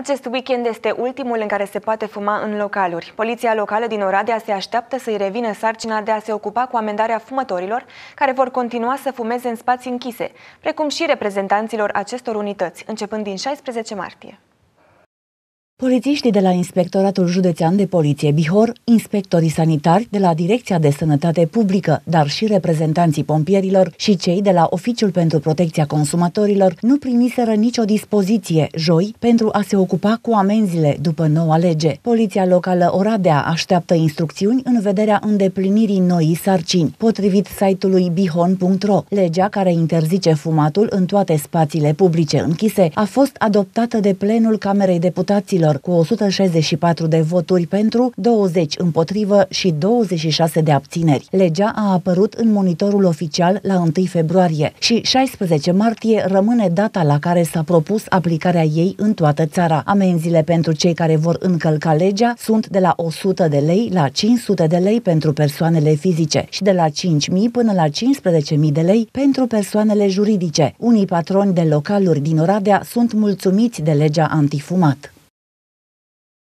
Acest weekend este ultimul în care se poate fuma în localuri. Poliția locală din Oradea se așteaptă să-i revină sarcina de a se ocupa cu amendarea fumătorilor care vor continua să fumeze în spații închise, precum și reprezentanților acestor unități, începând din 16 martie. Polițiștii de la Inspectoratul Județean de Poliție Bihor, inspectorii sanitari de la Direcția de Sănătate Publică, dar și reprezentanții pompierilor și cei de la Oficiul pentru Protecția Consumatorilor nu primiseră nicio dispoziție joi pentru a se ocupa cu amenziile după noua lege. Poliția locală Oradea așteaptă instrucțiuni în vederea îndeplinirii noii sarcini, potrivit site-ului bihon.ro. Legea care interzice fumatul în toate spațiile publice închise a fost adoptată de plenul Camerei Deputaților Liberalilor cu 164 de voturi pentru, 20 împotrivă și 26 de abțineri. Legea a apărut în monitorul oficial la 1 februarie și 16 martie rămâne data la care s-a propus aplicarea ei în toată țara. Amenziile pentru cei care vor încălca legea sunt de la 100 de lei la 500 de lei pentru persoanele fizice și de la 5.000 până la 15.000 de lei pentru persoanele juridice. Unii patroni de localuri din Oradea sunt mulțumiți de legea antifumat.